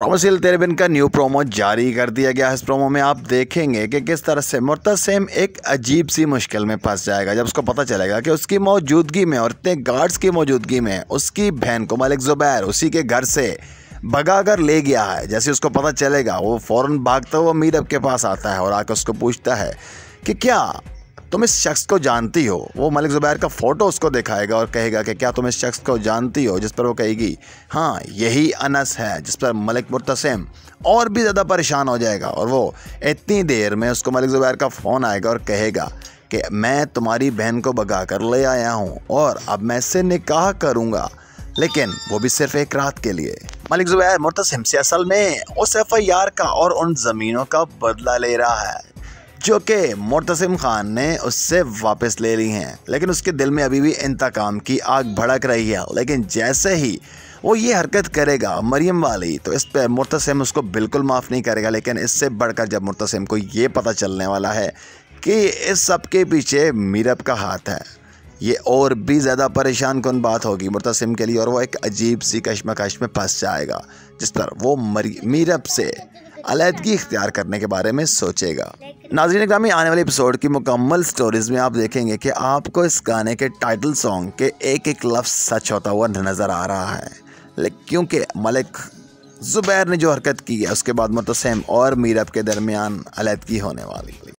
प्रोमोसील तेरेबिन का new promo जारी कर दिया गया है इस प्रोमो में आप देखेंगे कि किस तरह से मुर्तसेम एक अजीब सी मुश्किल में फंस जाएगा जब उसको पता चलेगा कि उसकी मौजूदगी में और इतने गार्ड्स की मौजूदगी में उसकी बहन को मलिक ज़ुबैर उसी के घर से भगा कर ले गया है जैसे उसको पता चलेगा वो फ़ौर भागता हुआ मीरब के पास आता है और आकर उसको पूछता है कि क्या तुम इस शख्स को जानती हो वो मलिक ज़ुबैर का फ़ोटो उसको दिखाएगा और कहेगा कि क्या तुम इस शख्स को जानती हो जिस पर वो कहेगी हाँ यही अनस है जिस पर मलिक मुतसम और भी ज़्यादा परेशान हो जाएगा और वो इतनी देर में उसको मलिक ज़ुबैर का फ़ोन आएगा और कहेगा कि मैं तुम्हारी बहन को भगा कर ले आया हूँ और अब मैं इससे निकाह करूँगा लेकिन वो भी सिर्फ एक रात के लिए मलिक जुबैर मुतसम से असल में उस एफ आई आर का और उन ज़मीनों का बदला ले रहा है जो कि मुर्तसिम खान ने उससे वापस ले ली हैं लेकिन उसके दिल में अभी भी इंतकाम की आग भड़क रही है लेकिन जैसे ही वो ये हरकत करेगा मरियम वाली तो इस पर मुर्तसिम उसको बिल्कुल माफ़ नहीं करेगा लेकिन इससे बढ़कर जब मुर्तसिम को ये पता चलने वाला है कि इस सब के पीछे मीरब का हाथ है ये और भी ज़्यादा परेशान कन बात होगी मुर्तसिम के लिए और वो एक अजीब सी कश्मकश में फंस जाएगा जिस पर वो मीरब से अलीहदगी इख्तियार करने के बारे में सोचेगा नाजरीन ग्रामी आने वाले एपिसोड की मुकम्मल स्टोरीज़ में आप देखेंगे कि आपको इस गाने के टाइटल सॉन्ग के एक एक लफ्ज़ सच होता हुआ नज़र आ रहा है लेकिन क्योंकि मलिक ज़ुबैर ने जो हरकत की है उसके बाद मतसम और मीरब के दरमियान अलहदगी होने वाली